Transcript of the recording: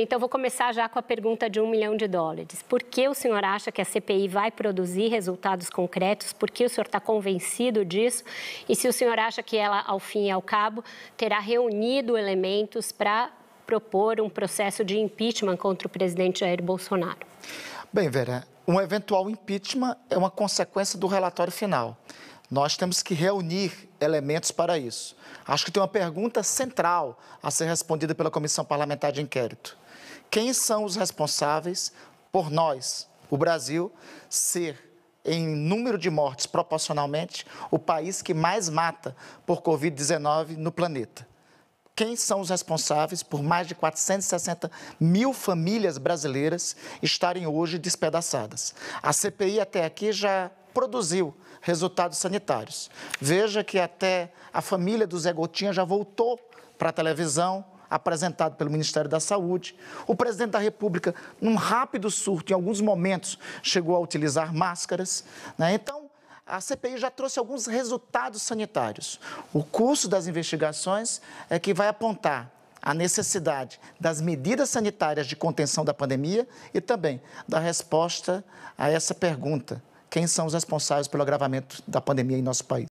Então vou começar já com a pergunta de um milhão de dólares. Por que o senhor acha que a CPI vai produzir resultados concretos? Por que o senhor está convencido disso? E se o senhor acha que ela, ao fim e ao cabo, terá reunido elementos para propor um processo de impeachment contra o presidente Jair Bolsonaro? Bem, Vera, um eventual impeachment é uma consequência do relatório final. Nós temos que reunir elementos para isso. Acho que tem uma pergunta central a ser respondida pela Comissão Parlamentar de Inquérito. Quem são os responsáveis por nós, o Brasil, ser em número de mortes proporcionalmente o país que mais mata por Covid-19 no planeta. Quem são os responsáveis por mais de 460 mil famílias brasileiras estarem hoje despedaçadas? A CPI até aqui já produziu resultados sanitários. Veja que até a família do Zé Gotinha já voltou para a televisão, apresentado pelo Ministério da Saúde. O presidente da República, num rápido surto, em alguns momentos, chegou a utilizar máscaras. Né? Então, a CPI já trouxe alguns resultados sanitários. O curso das investigações é que vai apontar a necessidade das medidas sanitárias de contenção da pandemia e também da resposta a essa pergunta quem são os responsáveis pelo agravamento da pandemia em nosso país.